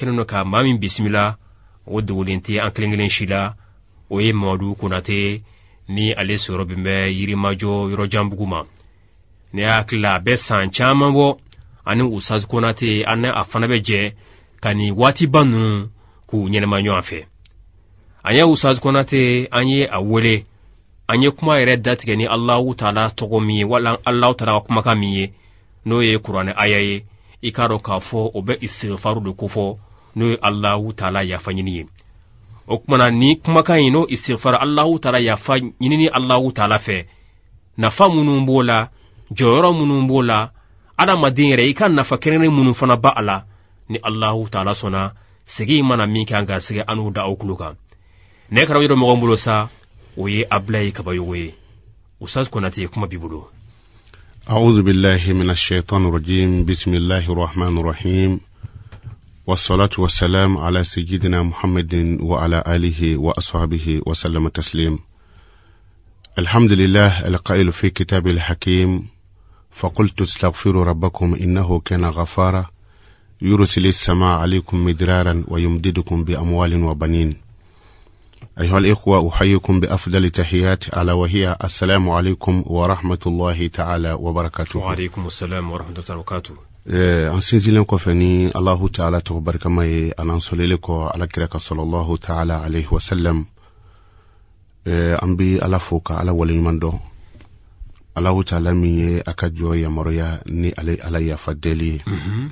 kɛlen do ka maa min bisimila o dogolen tɛ an kelen kelen si la o ye mamadu konate ni ale sɔrɔ bɛn bɛ yirimajɔ yɔrɔjan ma ne y'a a bɛ san caman bɔ ani usazu konate ani a fana bɛ jɛ ka nin waatiba ninnu k'u ɲɛnɛma ɲɔgɔn fɛ an ye usazu konate an ye a wele an ye kuma yɛrɛ datigɛ ni alahu taala tɔgɔ min ye wala alahu taala ka kumakan min ye n'o ye kuranɛ aya ye i k'a dɔ k'a fɔ o bɛ istigfaru de kofɔ n'o ye alahu taala yafa ɲini ye o kumana ni kumakan ɲi n'o istigifara alahu taala yafa ɲinini alahu taala fɛ nafa minnu b'o la jɔyɔrɔ minnu b'o la adamaden yɛrɛ i ka nafa kɛrɛnkɛrɛn minnu fana ba a la ni alahu taala sɔnna segi mana min kan garisɛgɛ an'u da aw kulo kan ne kɛra yɔrɔ mɔgɔ bolo sa o ye abilayi kabayogo ye usas konate kuma b'i bolo أعوذ بالله من الشيطان الرجيم بسم الله الرحمن الرحيم والصلاة والسلام على سيدنا محمد وعلى آله وأصحابه وسلم تسليم الحمد لله القائل في كتاب الحكيم فقلت استغفروا ربكم إنه كان غفارا يرسل السماء عليكم مدرارا ويمددكم بأموال وبنين أيها الإخوة أحييكم بأفضل تحيات على وهي السلام عليكم ورحمة الله تعالى وبركاته وعليكم السلام ورحمة الله وبركاته Eh, an sinzilen kɔfɛ ni alahu taala tɔgɔ barikama ye an'an sɔlele kɔ alakira ka sɔlɔlahu taala alaihi wasalam eh, an be ala fo ka ala waleɲuman dɔ alahu taala min ye a ka jɔ yamaruya ni ale ala yafa deli ye mhm.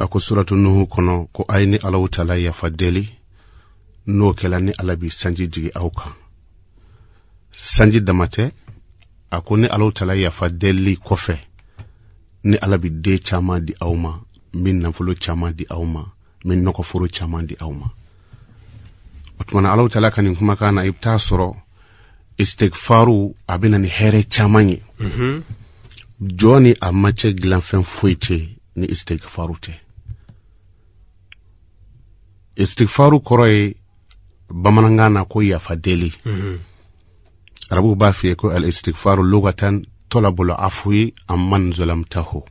a ko suratu nuhu kɔnɔ ko a ye ni alahu taala yafa deli n'o kɛla ni ala bi sanji digi aw kan sanji damatɛ a ko ni alahu taala yafa delili kɔfɛ ni ala be den caaman di aw ma n be nafolo caaman di aw ma n be nɔgɔforo caaman di aw ma o tumana alahu taala ka nin kumakan na i be taa sɔrɔ istigfaru a bena ni hɛɛrɛ caaman ye mm -hmm. jɔ ni a macɛ gilanfɛn foyi tɛ ni istigfaru tɛ istigfaru kɔrɔ ye bamanankan na ko yafa deli mm -hmm. arabuw b'a fiye ko al istigfaru lugatan طلب العفو عمن ظلمته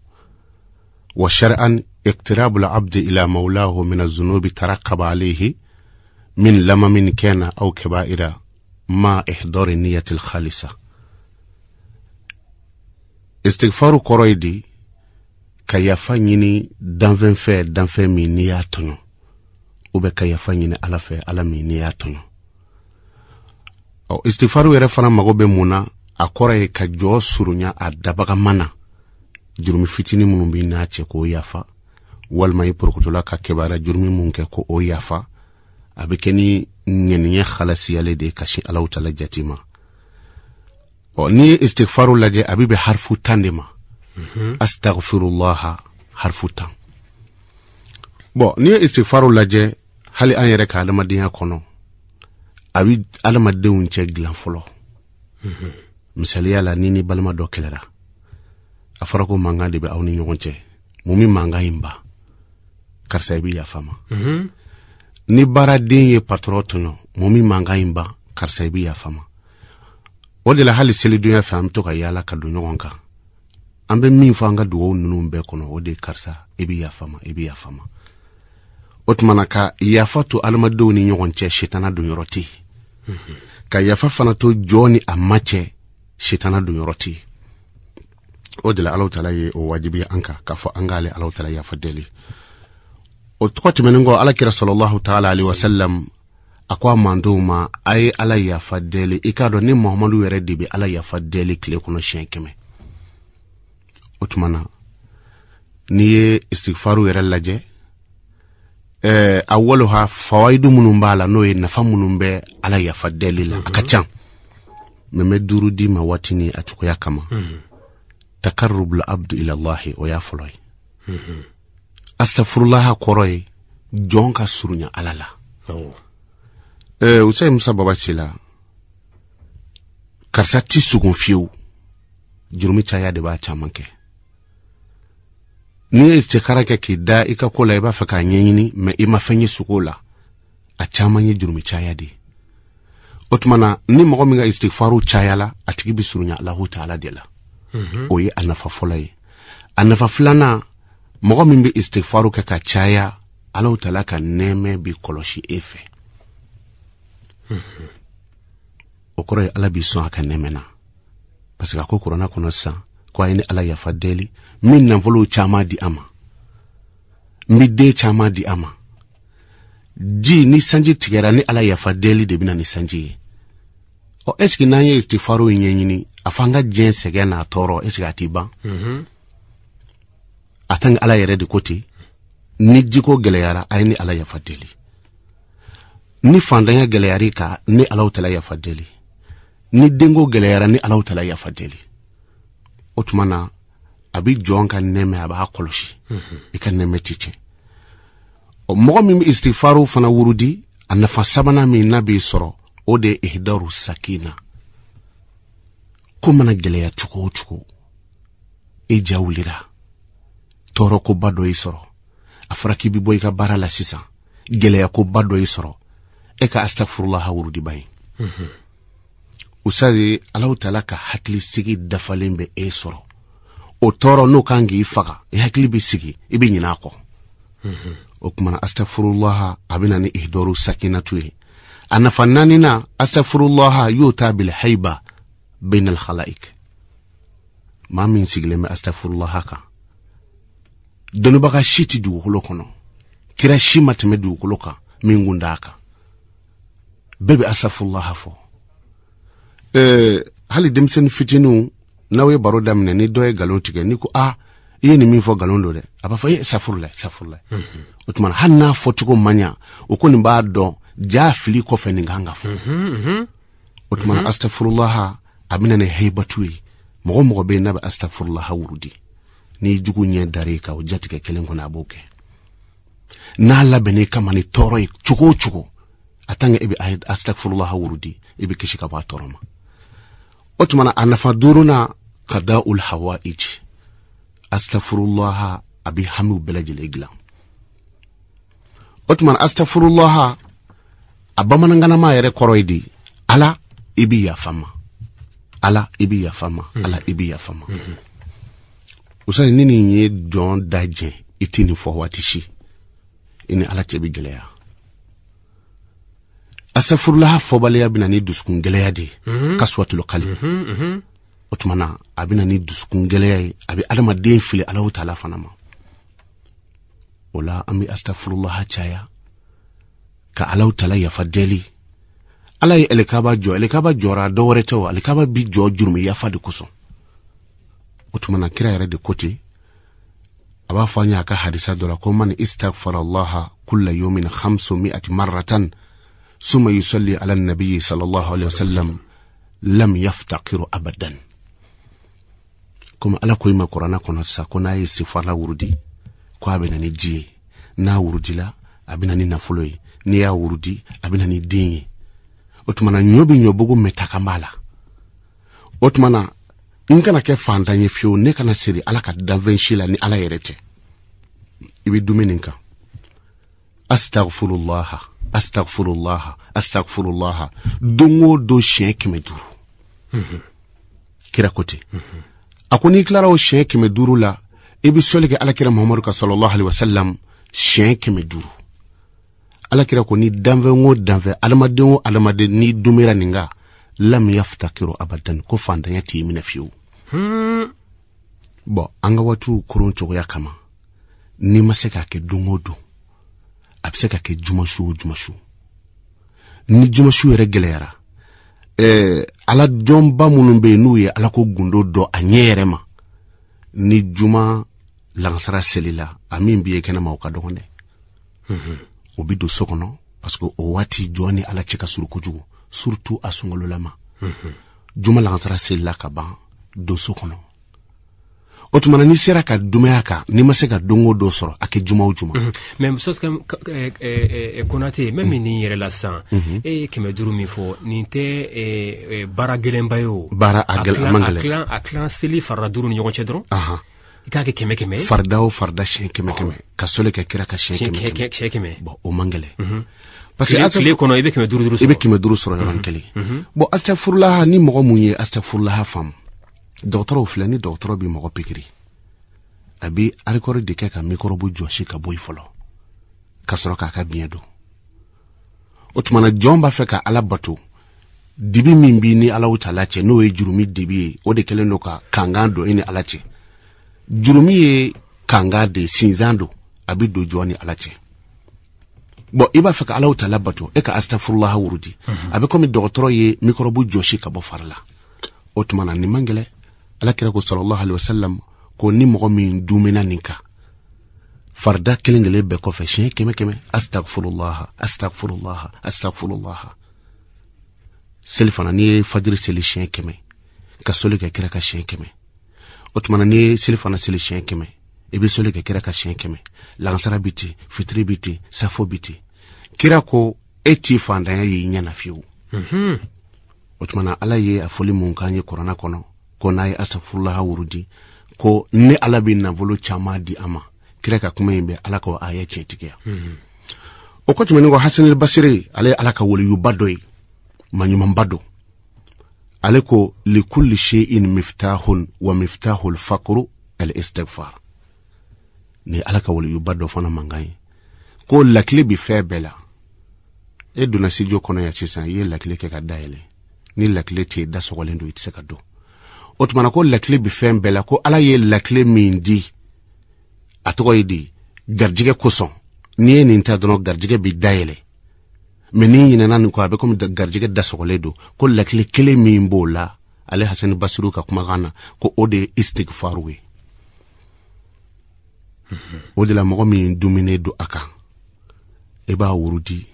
وشرعا اقتراب العبد إلى مولاه من الذنوب ترقب عليه من لمم كان أو كبائر مع إحضار النية الخالصة istigifaru kɔrɔ ye di ka yafa ɲini danfɛn fɛ danfɛn min n'i y'a tɔɲɔ u bɛ ka yafa ɲini ala fɛ fana mago bɛ mun a kɔrɔ ye ka jɔɔ surunya a dabagama na jurumi fitini minnu b'i n'a cɛ k'o yafa walima i porokotola ka kɛbara jurumi mun kɛ ko o yafa a bɛ kɛ ni ŋɛniɲɛ halasiyale de ye kasi alaw tala jati ma ɔ n'i ye istigfaru lajɛ a bɛ bɛn harifu tan de ma mhm. astagfirullaha harifu tan bɔn n'i ye istigfaru lajɛ hali an yɛrɛ ka adamadenya kɔnɔ a bɛ adamadenw cɛ dilan fɔlɔ mhm misaliya la ni ni balima dɔ kɛlɛra a fɔra ko manga de be aw ni ɲɔgɔn cɛ mun min mankan ɲi ba karisa i bi yafa ma mhm. ni baaraden ye patɔrɔn tɔɲɔ mun min mankan ɲi ba karisa i bi yafa ma o de la hali selidonya fɛ an be to ka yaala ka don ɲɔgɔn kan an be min fɔ an ka dugaw nunu bɛɛ kɔnɔ o de karisa i bi yafama i bi yafama o tumana ka yafa to adamadenw ni ɲɔgɔn cɛ sitana don yɔrɔ tɛ mhm. ka yafa fana to jɔn ni a macɛ sitana donyɔrɔ tɛ yen o de la alahu ye o wajibiya an kan k'a fɔ an k'ale alahu taala yafa deli o tɔgɔ tɛmɛnin kɔ ala kira sɔlɔlahu taala alihi wasalam a ko a mandenw ma a ye ala yafa deli i k'a dɔn ni mahamadu yɛrɛ de bɛ ala yafa deli tile kɔnɔ siɲɛ kɛmɛ o tuma n'i ye istighfaru yɛrɛ lajɛ ɛɛ a walo ha minnu b'a la n'o ye nafa minnu bɛ ala yafa deli la a ka can mɛ n duuru d'i ma watini a cogoya kama mhm. takarubul abdu ilallahi o y'a fɔlɔ ye mhm. astafurulaha kɔrɔ ye jɔn ka surunya ala la oh. eh, usayi musa baba ci karisa ti sugun fiyewu jurumi caya de b'a caman kɛ n'i ye cɛkara kɛ k'i da i ka ko la i b'a fɛ k'a ɲɛɲini mɛ i ma fɛn ye la a caman ye jurumi caya de ye o tumana ni mɔgɔ min ka istighfaru cayala a tigi be surunya alahu taala de la mhm. o ye a nafa fɔlɔ ye a nafa filana mɔgɔ min be istighfaru kɛ ka caya alahu taala ka nɛɛmɛ be kɔlɔsi e fɛ mhm. o kɔrɔ ye ala b'i sɔn a ka nɛɛmɛ na parsek a ko kurana kɔnɔ sisan ko a ye ni ala yafa deli min nafolow caaman di a ma n be deen caaman di a ma ji ni sanji tigɛra ni ala yafa deli de bena ni sanji ye ɔ ɛsigi n'an ye istigifaro ɲɛɲini a fɔ ka diɲɛ sɛgɛn n'a tɔɔrɔ ɛsigi a t'i ban mm-hmm. a tanke ala yɛrɛ de ko ten ni jiko gwɛlɛyara a ye ni ala yafa deli ni fantanya gwɛlɛyar'i ka ni alaw tala yafa deli ni denko gwɛlɛyara ni alaw tala yafa deli o tuma na a be jɔn ka nɛmɛ a b'a kɔlɔsi mm-hmm. i ka nɛmɛ ti tiɲɛ mɔgɔ min be istifaruw fana wurudi a nafa sabana min na b'i sɔrɔ o de ihdaru sakina ko mana gwɛlɛya cogo o cogo i e ja wulira tɔɔrɔkoba dɔ i sɔrɔ a fɔra k'i bi bɔ i ka baara la sisan gwɛlɛyakoba dɔ i sɔrɔ e ka astagfirulaha wurudiba ye mm usazi alahu taala ka hakilisigi dafalen bɛ e sɔrɔ o tɔɔrɔ n'o kan k'i faga i hakili be sigi i be ɲina kɔ o kumana astafurulaha a bena ni ihdaru sakinatu ye a nafa naanina astafurulaha y'o ta bila haiba bain alhalaik maa min sigilen bɛ astafurulaha kan dɔnnibaga si ti dugukolo kɔnɔ kira si ma tɛmɛ dugukolo kan min kun d'a kan bɛɛ bɛ astafurulaha fɔ eh, hali denmisɛnnin fitininw n'aw ye baro daminɛ ni dɔ ye galon tigɛ ni ko a ah, i ye nin min fɔ galon do dɛ a b'a fɔ ye safurula safurula mm -hmm. o tumana hali n'a fɔcogo man ɲa o kɔni b'a dɔn jaa fili kɔfɛ nin kan ka fɔ mm -hmm. o tumana mm astafurulaha a bena ni heibatu ye mɔgɔ mɔgɔ be n'a be astafurulaha wurudi n'i jugu ɲɛ dare ka o jatigɛ kelen kɔnɔ a b'o kɛ n'a labɛnni kama ni tɔɔrɔ ye cogo o cogo a tan ke i be astafurulaha wurudi i be kisi ka bɔ a tɔɔrɔ ma o tumana a nafa duruna kada ul hawaij astafurulaha a bɛ hamiw bɛɛ lajɛlen o tuma astafurulaha a bamanaganama yɛrɛ kɔrɔ ye di hmm. ala i bɛ yafa ma ala i bɛ yafa ma ala i bɛ yafa ma usain ni nin ye jɔn da jɛn i tɛ nin fɔ waati si i ni ala cɛ bi gɛlɛya astafurulaha fɔbaliya bɛ ni dusukun gɛlɛya de ye kali hmm, hmm, o tumana a bena ni dusukun gɛlɛya ye a be adamaden fili alahu taala fana ma o la an be astafurulaha caya ka alahu taala yafa deli ala ye alikaba jɔ alikaba jɔra dɔ tɛ o alikaba bi jɔ jurumu yafa de kosɔn o tumana kira yɛrɛ de kote a b'a fɔ an y'a ka hadisa dɔ la ko man istagfarallaha kula yomin hamsu mi'ati marratan suma yusalli ala nabiyi sallallahu alaihi wasallam lam yaftakiru abadan komi ala ko i ma kuranna kɔnɔ sisan ko n'a ye sifala wurudi ko a bena ni ji ye n'a wurudila a bena ni nafolo ye n'i y'a wurudi a bena ni den ye o tumana ɲɔ be ɲɔbogo mɛ ta kan b'a la o tumana n kana kɛ fantan ye fiyewu ne kana siri ala ka danfɛnsi la ni ala yɛrɛ tɛ i be dumi nin kan astagfirullaha astagfirullaha astagfirullaha don o don siɲɛ kɛmɛ duru kira ko -hmm a ko n'i tilara o siɲɛ kɛmɛ duuru la i be sɔli kɛ alakira muhamadu ka salallahu alaihi wasalam siɲɛ kɛmɛ duuru alakira ko ni danfɛn o danfɛn adamaden o adamaden n'i dumera nin ka lam yaftakiru abadan ko fantanya t'i minɛ fiyewu hmm. bɔn an ka waatiw koron cogoya kama n'i ma se k'a kɛ don o don a be se ka kɛ jumasu o jumasu ni jumasu yɛrɛ gwɛlɛyara eh, ala jɔnba minnu be n'u ye ala ko gundo dɔ a ɲɛ yɛrɛ ma ni juma lansara selila a min bi ye kɛnɛma o ka dɔgɔn dɛ mhm. o bi don so kɔnɔ parce que o waati jɔn ni ala cɛ ka suru kojugu surtout a sunkalo lama mhm. juma lansara selila ka ban don so kɔnɔ o tumana n'i sera ka dumaya kan n'i ma se ka dongo do sɔrɔ a kɛ juma o juma mɛ sɔsikɛ konate mɛ min nin yɛrɛ la san e ye kɛmɛ duru min fɔ nin tɛ baara gɛlɛnba ye o baara a gɛlɛn a tilan seli farada duru ni ɲɔgɔn cɛ dɔrɔn i k'a kɛ kɛmɛ kɛmɛ farida o farida siɲɛ kɛmɛ kɛmɛ ka sole kɛ kira ka siɲɛ kɛmɛ kɛmɛ bɔn o man gɛlɛ parce que tile kɔnɔ i bɛ kɛmɛ duuru duuru i bɛ kɛmɛ duuru sɔrɔ yɔrɔnin kelen bɔn asitɛfurulaha ni mɔgɔ mun ye asitɛfurulaha faamu dɔgɔtɔrɔw filɛ ni dɔgɔtɔrɔ bi mɔgɔ pikiri a be arikɔri de kɛ ka mikɔrɔbu jɔsi ka boyi fɔlɔ ka sɔrɔ k'a ka biɲɛ don o tumana jɔn b'a fɛ ka ala bato dibi min b'i ni alaw tala cɛ n'o ye jurumi dibi ye o de kɛlen do ka kangan don i ni ala cɛ jurumi ye kangan de sinzan don a be don jɔn ni ala cɛ bɔn i b'a fɛ ka alaw tala bato e ka astafurulaha wurudi mm a be komi dɔgɔtɔrɔ ye mikɔrɔbu jɔsi ka bɔ fari la o tumana ni man gɛlɛ alakira ko salallahu alaihi wasalam ko ni mɔgɔ min dumina nin kan farida kelen kelen bɛɛ kɔfɛ siɲɛ kɛmɛ kɛmɛ astagfirullah astagfirullah astagfirullah seli fana n'i ye fajiri seli siɲɛ kɛmɛ ka soli kɛ kira ka siɲɛ kɛmɛ o tumana n'i ye seli fana seli siɲɛ kɛmɛ i be soli kɛ kira ka siɲɛ kɛmɛ lansara bi ten fitiri bi ten safo bi ten kira ko e t'i fantanya y'i ɲɛna fiyewu o tumana ala ye a fɔli mun k'an ye kuranna kɔnɔ ko n'a ye asafurulaha wurudi ko ne ala bɛ nafolo caman di a ma kira ka kuma in bɛ ala ka aya tiɲɛ tigiya o ko tɛmɛnen kɔ hasan basiri ale ye ala ka waliyuba dɔ ye maɲumanba dɔ ale ko likulli shay'in miftahun wa miftahul fakru al istighfar ni ala ka waliyuba dɔ fana mankan ye ko lakile bi fɛn bɛɛ la e donna sijo kɔnɔ yan sisan i ye lakile kɛ ka dayɛlɛ ni lakile tɛ da sɔgɔlen don i tɛ se ka don o tumana ko lakile be fɛn bɛɛ la ko ala ye lakile min di a tɔgɔ ye di garijɛgɛ kosɔn n'i ye nin ta dɔrɔn garijɛgɛ bi dayɛlɛ mɛ n'i ɲinɛna nin kɔ a bɛ komi garijɛgɛ dasɔgɔlen do ko lakile kelen min b'o la ale hasani basiru ka kumakan na ko o de ye istigfaru ye o de la mɔgɔ min dumuni don a kan i e b'a wurudi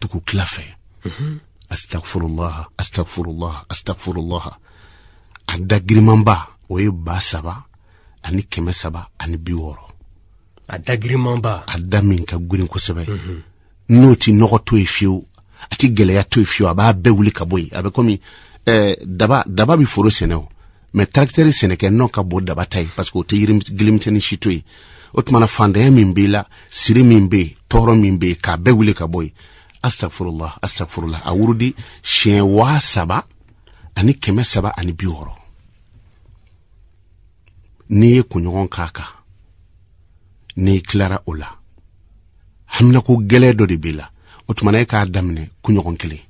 dugu tila fɛ mhm. astagfirullah astagfirullah astagfirullah a dagirimanba o ye ba saba ani kɛmɛ saba ani bi wɔɔrɔ a dagirimanba a da min ka gwirin kosɛbɛ mhm. n'o ti nɔgɔ to ye fiyewu a ti gwɛlɛya to ye fiyewu a b'a bɛɛ wuli ka bɔ yen a bɛ komi eh, daba daba bi foro sɛnɛ o mɛ tarakitɛri sɛnɛkɛ nɔ ka bon daba ta ye parsek o tɛ yiri gilimisɛni si to ye o tumana fandaya min b'i la siri min be yen tɔɔrɔ min be yen k'a bɛɛ wuli ka bɔ yen astagfirullah astagfirullah a wurudi siɲɛ waa saba ani kɛmɛ saba ani bi wɔrɔ n'i ye kunɲɔgɔn k'a kan n'i tilara o la haminako gɛlɛya dɔ de b'i la o tumana e k'a daminɛ kunɲɔgɔn kelen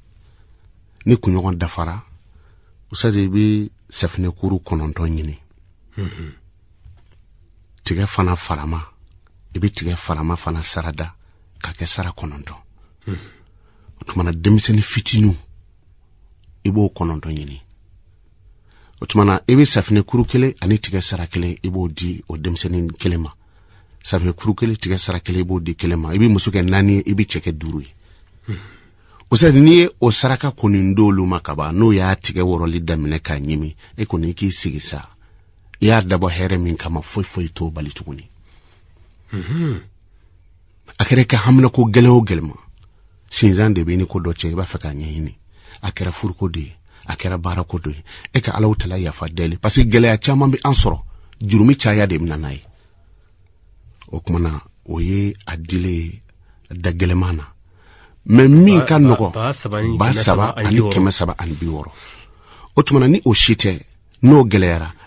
ni kunɲɔgɔn dafara usaze i be safinɛkuru kɔnɔntɔn ɲini tigɛ fana farama i be tigɛ farama fana sarada ka kɛ sara kɔnɔntɔn o tumana denmisɛni fitiniw i b'o kɔnɔntɔ ɲini o tumana i be safinɛ kuru kelen ani tigɛ sara kelen i b'o di o denmisɛnin kelen ma safinɛ kuru kelen tigɛ sara kelen i b'o di kelen ma i be muso kɛ naani ye i be cɛ duuru ye o sɛti n'i ye o saraka kɔni d'olu ma kaban n'o y'a tigɛ wɔrɔli daminɛ k'a ɲimi i kɔni i k'i sigi sa i y'a dabɔ hɛrɛ min kama foyi foyi t'o bali tuguni a kɛra i ka hamilako gɛlɛ o gɛlɛma sinzan de b'i ni ko dɔ cɛ i b'a fɛ k'a ɲɛɲini a kɛra furuko de ye a kɛra baarako do ye e ka alaw tala yafa deli parsek gwɛlɛya caaman be an sɔrɔ jurumi caya de bena n'a ye o kumana o ye a dile dagwɛlɛman na mɛ min ka nɔgɔ ba saba ani kɛmɛ saba ani bi wɔrɔ o tumana ni o si tɛ n'o gwɛlɛyara